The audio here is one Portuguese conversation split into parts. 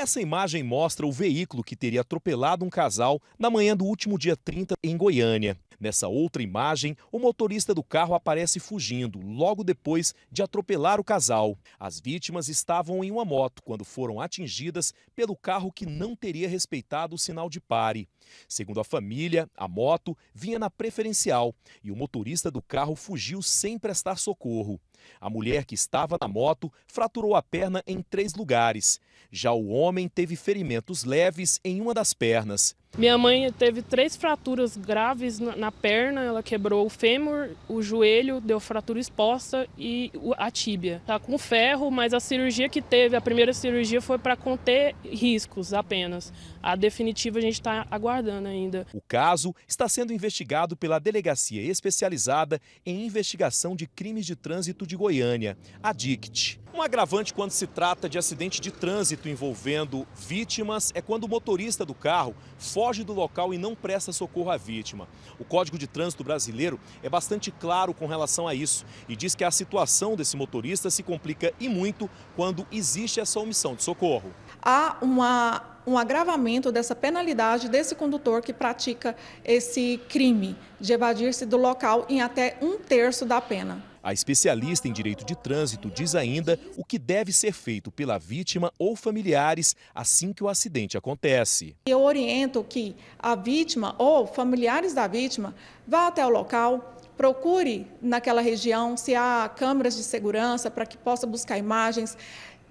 Essa imagem mostra o veículo que teria atropelado um casal na manhã do último dia 30 em Goiânia. Nessa outra imagem, o motorista do carro aparece fugindo logo depois de atropelar o casal. As vítimas estavam em uma moto quando foram atingidas pelo carro que não teria respeitado o sinal de pare. Segundo a família, a moto vinha na preferencial e o motorista do carro fugiu sem prestar socorro. A mulher que estava na moto fraturou a perna em três lugares. Já o homem teve ferimentos leves em uma das pernas. Minha mãe teve três fraturas graves na, perna, ela quebrou o fêmur, o joelho, deu fratura exposta e a tíbia. Tá com ferro, mas a cirurgia que teve, a primeira cirurgia foi para conter riscos apenas. A definitiva a gente está aguardando ainda. O caso está sendo investigado pela Delegacia Especializada em Investigação de Crimes de Trânsito de Goiânia, a DICT. Um agravante quando se trata de acidente de trânsito envolvendo vítimas é quando o motorista do carro foge do local e não presta socorro à vítima. O Código de Trânsito brasileiro é bastante claro com relação a isso e diz que a situação desse motorista se complica e muito quando existe essa omissão de socorro. Há uma um agravamento dessa penalidade desse condutor que pratica esse crime de evadir-se do local em até um terço da pena. A especialista em direito de trânsito diz ainda o que deve ser feito pela vítima ou familiares assim que o acidente acontece. Eu oriento que a vítima ou familiares da vítima vá até o local, procure naquela região se há câmeras de segurança para que possa buscar imagens,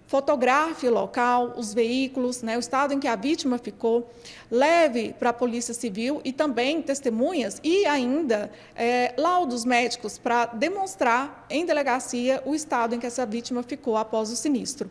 fotografe o local, os veículos, né, o estado em que a vítima ficou, leve para a Polícia Civil e também testemunhas e ainda é, laudos médicos para demonstrar em delegacia o estado em que essa vítima ficou após o sinistro.